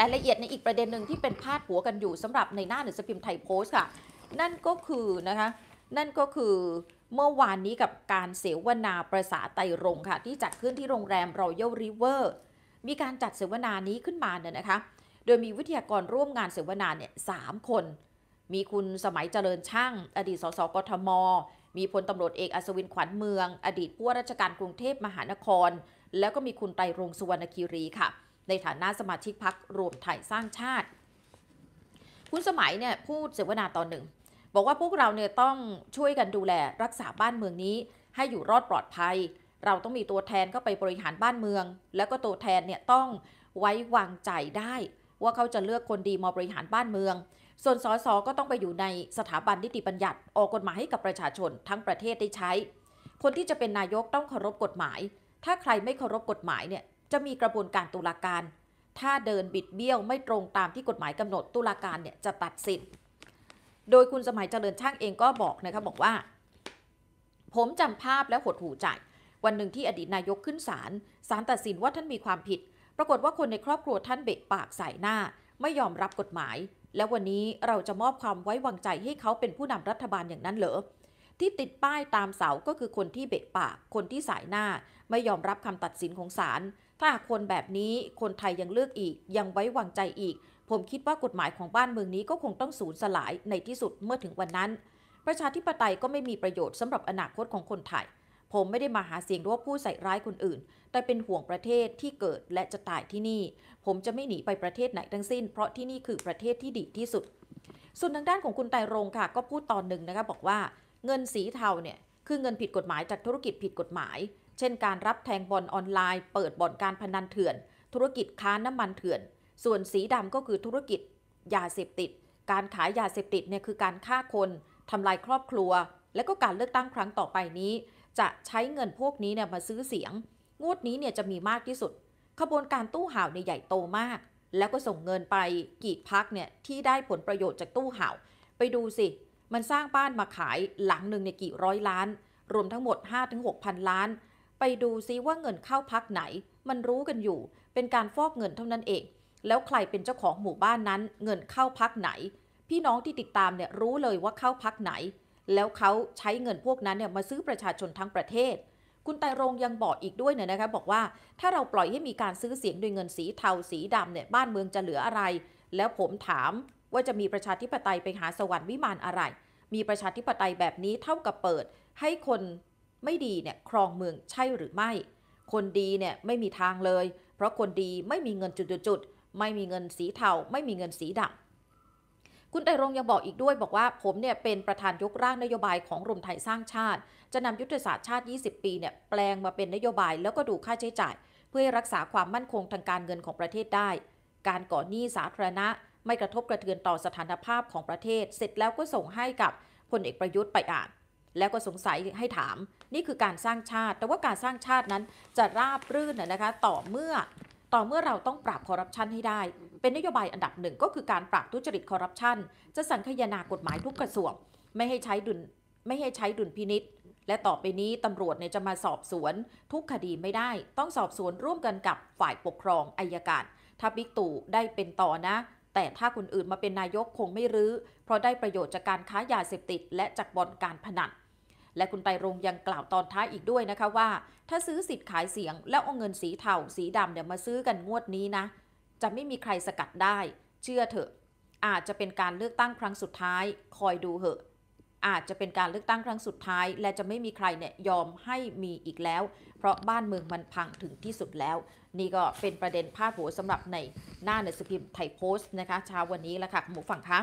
รายละเอียดในอีกประเด็นหนึ่งที่เป็นพาดหัวกันอยู่สำหรับในหน้าหนังสือพิมพ์ไทยโพสต์ค่ะนั่นก็คือนะคะนั่นก็คือเมื่อวานนี้กับการเสวนาประสาไตรงค่ะ ที่จัดขึ้นที่โรงแรมรอยัลริเวอร์มีการจัดเสวนานี้ขึ้นมาเนี่ยนะคะ โดยมีวิทยากรร่วมงานเสวนาเนี่ยสามคน มีคุณสมัยเจริญช่าง อดีตสสกทม มีพลตำรวจเอกอัศวินขวัญเมือง อดีตผู้ว่าราชการกรุงเทพมหานคร แล้วก็มีคุณไตรรงสุวรรณคีรีค่ะในฐานะสมาชิกพักรวมไทยสร้างชาติ คุณสมัยเนี่ยพูดเสวนาตอนหนึ่งบอกว่าพวกเราเนี่ยต้องช่วยกันดูแลรักษาบ้านเมืองนี้ ให้อยู่รอดปลอดภัย เราต้องมีตัวแทนเข้าไปบริหารบ้านเมือง แล้วก็ตัวแทนเนี่ยต้องไว้วางใจได้ ว่าเขาจะเลือกคนดีมาบริหารบ้านเมือง ส่วนสสก็ต้องไปอยู่ในสถาบันนิติบัญญัติออกกฎหมายให้กับประชาชน ทั้งประเทศได้ใช้ คนที่จะเป็นนายกต้องเคารพกฎหมาย ถ้าใครไม่เคารพกฎหมายเนี่ยจะมีกระบวนการตุลาการ ถ้าเดินบิดเบี้ยว ไม่ตรงตามที่กฎหมายกำหนดตุลาการเนี่ยจะตัดสิน โดยคุณสมัยเจริญช่างเองก็บอกนะคะบอกว่า ผมจำภาพและหดหูใจ วันหนึ่งที่อดีตนายกขึ้นศาล ศาลตัดสินว่าท่านมีความผิด ปรากฏว่าคนในครอบครัวท่านเบะปากใส่หน้า ไม่ยอมรับกฎหมาย แล้ววันนี้เราจะมอบความไว้วางใจให้เขาเป็นผู้นำรัฐบาลอย่างนั้นเหรอ ที่ติดป้ายตามเสาก็คือคนที่เบะปาก คนที่สายหน้า ไม่ยอมรับคำตัดสินของศาลถ้าคนแบบนี้คนไทยยังเลือกอีก ยังไว้วางใจอีก ผมคิดว่ากฎหมายของบ้านเมืองนี้ก็คงต้องสูญสลายในที่สุดเมื่อถึงวันนั้น ประชาธิปไตยก็ไม่มีประโยชน์สำหรับอนาคตของคนไทยผมไม่ได้มาหาเสียงหรือว่าพูดใส่ร้ายคนอื่น แต่เป็นห่วงประเทศที่เกิดและจะตายที่นี่ ผมจะไม่หนีไปประเทศไหนทั้งสิ้นเพราะที่นี่คือประเทศที่ดีที่สุด ส่วนทางด้านของคุณไตรงค่ะ ก็พูดตอนหนึ่งนะคะบอกว่า เงินสีเทาเนี่ยคือเงินผิดกฎหมายจากธุรกิจผิดกฎหมาย เช่นการรับแทงบอลออนไลน์ เปิดบ่อนการพนันเถื่อน ธุรกิจค้าน้ำมันเถื่อน ส่วนสีดำก็คือธุรกิจยาเสพติด การขายยาเสพติดเนี่ยคือการฆ่าคน ทำลายครอบครัว และก็การเลือกตั้งครั้งต่อไปนี้ จะใช้เงินพวกนี้เนี่ยมาซื้อเสียง งวดนี้เนี่ยจะมีมากที่สุด ขบวนการตู้ห่าวในใหญ่โตมาก แล้วก็ส่งเงินไปกี่พักเนี่ยที่ได้ผลประโยชน์จากตู้ห่าวไปดูสิมันสร้างบ้านมาขายหลังหนึ่งในกี่ร้อยล้าน รวมทั้งหมด 5-6พันล้าน ไปดูซิว่าเงินเข้าพักไหน มันรู้กันอยู่ เป็นการฟอกเงินเท่านั้นเอง แล้วใครเป็นเจ้าของหมู่บ้านนั้น เงินเข้าพักไหน พี่น้องที่ติดตามเนี่ยรู้เลยว่าเข้าพักไหน แล้วเขาใช้เงินพวกนั้นเนี่ยมาซื้อประชาชนทั้งประเทศ คุณไตรงยังบอกอีกด้วยเนี่ยนะคะบอกว่าถ้าเราปล่อยให้มีการซื้อเสียงด้วยเงินสีเทาสีดำเนี่ยบ้านเมืองจะเหลืออะไรแล้วผมถามว่าจะมีประชาธิปไตยไปหาสวรรค์วิมานอะไร มีประชาธิปไตยแบบนี้เท่ากับเปิด ให้คนไม่ดีเนี่ยครองเมืองใช่หรือไม่ คนดีเนี่ยไม่มีทางเลย เพราะคนดีไม่มีเงินจุดๆไม่มีเงินสีเทาไม่มีเงินสีดำ คุณไตรงยังบอกอีกด้วย บอกว่าผมเนี่ยเป็นประธานยกร่างนโยบายของรวมไทยสร้างชาติ จะนำยุทธศาสตร์ชาติ 20 ปีเนี่ยแปลงมาเป็นนโยบายแล้วก็ดูค่าใช้จ่าย เพื่อรักษาความมั่นคงทางการเงินของประเทศได้ การก่อหนี้สาธารณะไม่กระทบกระเทือนต่อสถานภาพของประเทศ เสร็จแล้วก็ส่งให้กับพลเอกประยุทธ์ไปอ่าน แล้วก็สงสัยให้ถาม นี่คือการสร้างชาติ แต่ว่าการสร้างชาตินั้นจะราบรื่นนะคะ ต่อเมื่อ ต่อเมื่อเราต้องปราบคอร์รัปชันให้ได้ เป็นนโยบายอันดับหนึ่งก็คือการปราบทุจริตคอร์รัปชัน จะสังคายนากฎหมายทุกกระทรวง ไม่ให้ใช้ดุล ไม่ให้ใช้ดุลพินิษและต่อไปนี้ตำรวจเนี่ยจะมาสอบสวนทุกคดีไม่ได้ ต้องสอบสวนร่วมกันกับฝ่ายปกครองอายการถ้าบิ๊กตู่ได้เป็นต่อนะแต่ถ้าคนอื่นมาเป็นนายกคงไม่รื้อเพราะได้ประโยชน์จากการค้ายาเสพติด และจากบ่อนการพนันและคุณไตรรงยังกล่าวตอนท้ายอีกด้วยนะคะ ว่าถ้าซื้อสิทธิ์ขายเสียงแล้วเอาเงินสีเทาสีดำเนี่ยมาซื้อกันงวดนี้นะ จะไม่มีใครสกัดได้ เชื่อเถอะ อาจจะเป็นการเลือกตั้งครั้งสุดท้าย คอยดูเหอะอาจจะเป็นการเลือกตั้งครั้งสุดท้าย และจะไม่มีใครเนี่ยยอมให้มีอีกแล้วพราะบ้านเมืองมันพังถึงที่สุดแล้ว นี่ก็เป็นประเด็นพาดหัวสำหรับในหน้าหนังสือพิมพ์ไทยโพสต์นะคะเช้าวันนี้ละค่ะคุณผู้ฟังคะ